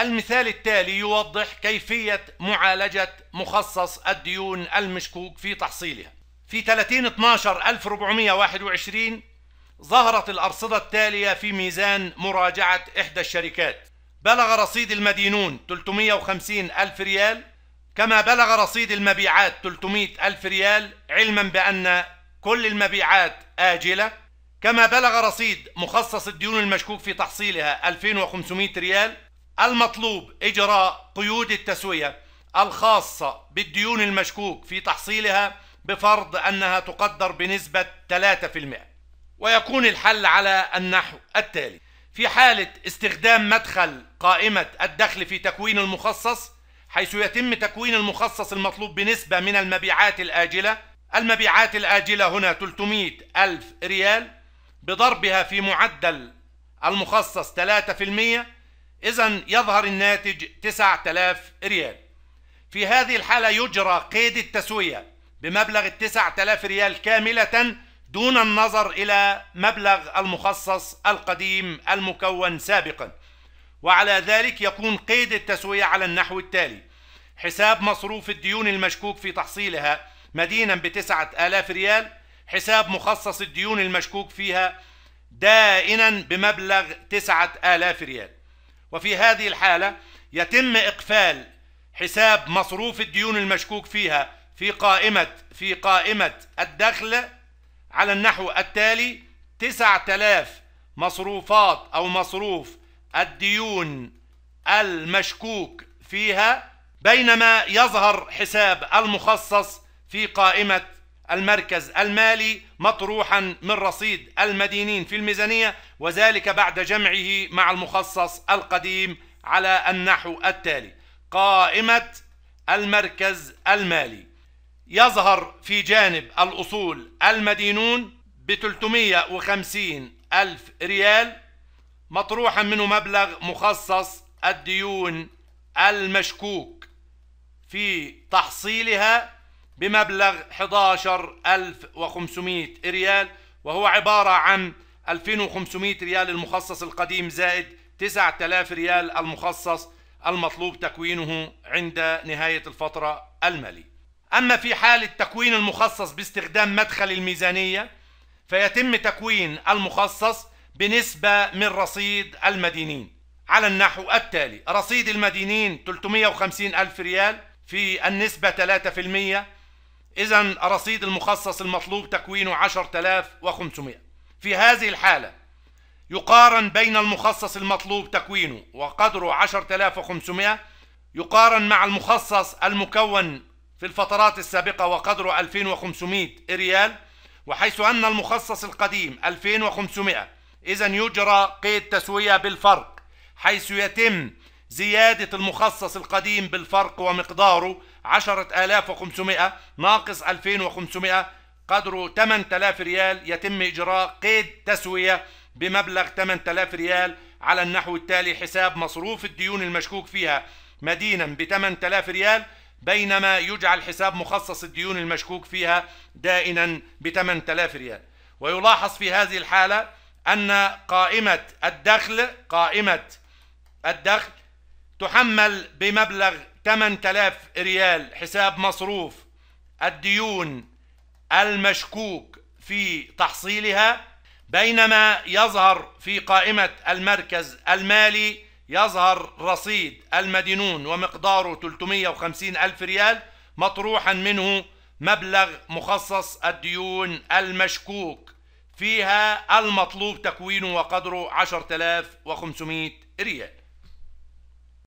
المثال التالي يوضح كيفية معالجة مخصص الديون المشكوك في تحصيلها في 30 12 1421 ظهرت الأرصدة التالية في ميزان مراجعة إحدى الشركات بلغ رصيد المدينون 350 ألف ريال كما بلغ رصيد المبيعات 300 ألف ريال علما بأن كل المبيعات آجلة كما بلغ رصيد مخصص الديون المشكوك في تحصيلها 2500 ريال المطلوب إجراء قيود التسوية الخاصة بالديون المشكوك في تحصيلها بفرض أنها تقدر بنسبة 3% ويكون الحل على النحو التالي في حالة استخدام مدخل قائمة الدخل في تكوين المخصص حيث يتم تكوين المخصص المطلوب بنسبة من المبيعات الآجلة المبيعات الآجلة هنا 300 ألف ريال بضربها في معدل المخصص 3% إذا يظهر الناتج 9000 ريال في هذه الحالة يجرى قيد التسوية بمبلغ ال 9000 ريال كاملة دون النظر إلى مبلغ المخصص القديم المكون سابقا وعلى ذلك يكون قيد التسوية على النحو التالي حساب مصروف الديون المشكوك في تحصيلها مدينا ب 9000 ريال حساب مخصص الديون المشكوك فيها دائنا بمبلغ 9000 ريال وفي هذه الحالة يتم إقفال حساب مصروف الديون المشكوك فيها في قائمة في قائمة الدخل على النحو التالي 9000 مصروفات أو مصروف الديون المشكوك فيها بينما يظهر حساب المخصص في قائمة المركز المالي مطروحا من رصيد المدينين في الميزانية وذلك بعد جمعه مع المخصص القديم على النحو التالي قائمة المركز المالي يظهر في جانب الأصول المدينون ب 350 ألف ريال مطروحا منه مبلغ مخصص الديون المشكوك في تحصيلها بمبلغ 11500 ريال وهو عبارة عن 2500 ريال المخصص القديم زائد 9000 ريال المخصص المطلوب تكوينه عند نهاية الفترة المالية أما في حال التكوين المخصص باستخدام مدخل الميزانية فيتم تكوين المخصص بنسبة من رصيد المدينين على النحو التالي رصيد المدينين 350 ألف ريال في النسبة 3% إذا الرصيد المخصص المطلوب تكوينه 10500 في هذه الحالة يقارن بين المخصص المطلوب تكوينه وقدره 10500 يقارن مع المخصص المكون في الفترات السابقة وقدره 2500 ريال وحيث أن المخصص القديم 2500 إذا يجرى قيد تسوية بالفرق حيث يتم زيادة المخصص القديم بالفرق ومقداره 10500 ناقص 2500 قدره 8000 ريال يتم إجراء قيد تسوية بمبلغ 8000 ريال على النحو التالي حساب مصروف الديون المشكوك فيها مدينا ب 8000 ريال بينما يجعل حساب مخصص الديون المشكوك فيها دائنا ب 8000 ريال ويلاحظ في هذه الحالة أن قائمة الدخل قائمة الدخل تحمل بمبلغ 8000 ريال حساب مصروف الديون المشكوك في تحصيلها بينما يظهر في قائمة المركز المالي يظهر رصيد المدينون ومقداره 350 ألف ريال مطروحا منه مبلغ مخصص الديون المشكوك فيها المطلوب تكوينه وقدره 10500 ريال